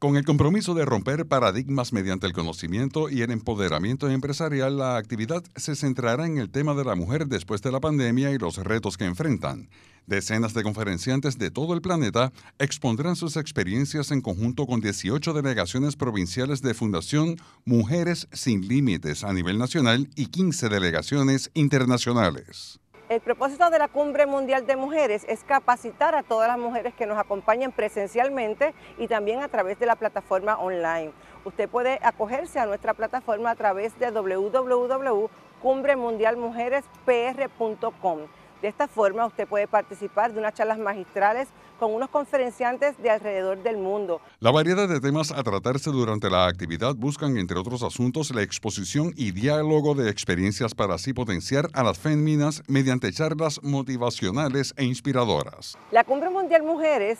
Con el compromiso de romper paradigmas mediante el conocimiento y el empoderamiento empresarial, la actividad se centrará en el tema de la mujer después de la pandemia y los retos que enfrentan. Decenas de conferenciantes de todo el planeta expondrán sus experiencias en conjunto con 18 delegaciones provinciales de Fundación Mujeres Sin Límites a nivel nacional y 15 delegaciones internacionales. El propósito de la Cumbre Mundial de Mujeres es capacitar a todas las mujeres que nos acompañan presencialmente y también a través de la plataforma online. Usted puede acogerse a nuestra plataforma a través de www.cumbremundialmujerespr.com. De esta forma usted puede participar de unas charlas magistrales con unos conferenciantes de alrededor del mundo. La variedad de temas a tratarse durante la actividad buscan, entre otros asuntos, la exposición y diálogo de experiencias para así potenciar a las féminas mediante charlas motivacionales e inspiradoras. La Cumbre Mundial Mujeres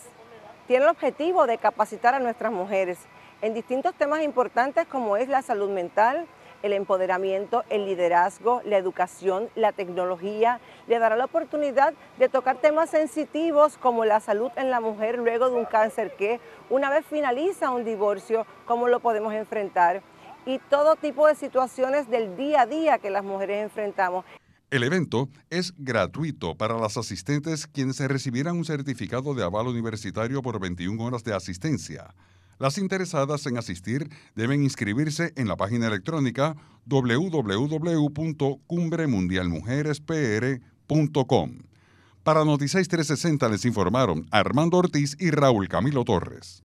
tiene el objetivo de capacitar a nuestras mujeres en distintos temas importantes como es la salud mental, el empoderamiento, el liderazgo, la educación, la tecnología. Le dará la oportunidad de tocar temas sensitivos como la salud en la mujer luego de un cáncer que, una vez finaliza un divorcio, cómo lo podemos enfrentar y todo tipo de situaciones del día a día que las mujeres enfrentamos. El evento es gratuito para las asistentes quienes recibirán un certificado de aval universitario por 21 horas de asistencia. Las interesadas en asistir deben inscribirse en la página electrónica www.cumbremundialmujerespr.com. Para Noticias 360 les informaron Armando Ortiz y Raúl Camilo Torres.